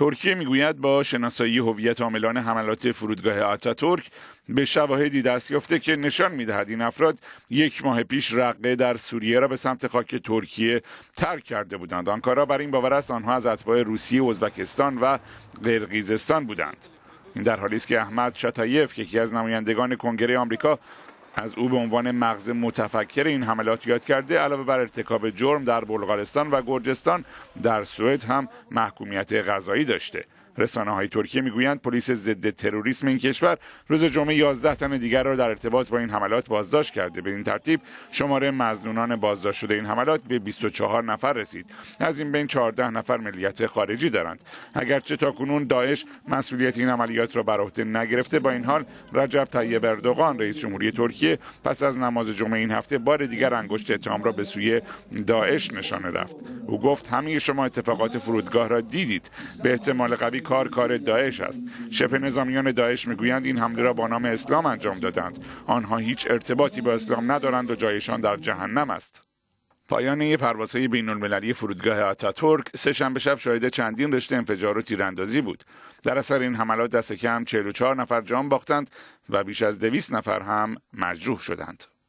ترکیه میگوید با شناسایی هویت عاملان حملات فرودگاه ترک به شواهدی دست یافته که نشان میدهد این افراد یک ماه پیش رقه در سوریه را به سمت خاک ترکیه ترک کرده بودند آنکارا بر این باور است آنها از اتباع روسیه ازبکستان و قرقیزستان بودند این در حالی است که احمد شتایف که یکی از نمایندگان کنگره آمریکا از او به عنوان مغز متفکر این حملات یاد کرده علاوه بر ارتکاب جرم در بلغارستان و گرجستان در سوئد هم محکومیت غذایی داشته رسانه های ترکیه میگویند پلیس ضد تروریسم این کشور روز جمعه 11 تن دیگر را در ارتباط با این حملات بازداشت کرده به این ترتیب شماره مزنونان بازداشت شده این حملات به 24 نفر رسید از این بین 14 نفر ملیت خارجی دارند اگرچه تاکنون داعش مسئولیت این عملیات را بر عهده نگرفته با این حال رجب طیب اردوغان رئیس جمهوری ترکیه پس از نماز جمعه این هفته بار دیگر انگشت اتهام را به سوی داعش نشانه رفت او گفت همه شما اتفاقات فرودگاه را دیدید به احتمال قوی کار کار داعش است شبه نظامیان داعش میگویند این حمله را با نام اسلام انجام دادند آنها هیچ ارتباطی با اسلام ندارند و جایشان در جهنم است پایان یک پروازهای بین المللی فرودگاه آتاتورک سه شنبه شب شاهد چندین رشته انفجار و تیراندازی بود در اثر این حملات دست کم 44 نفر جان باختند و بیش از 200 نفر هم مجروح شدند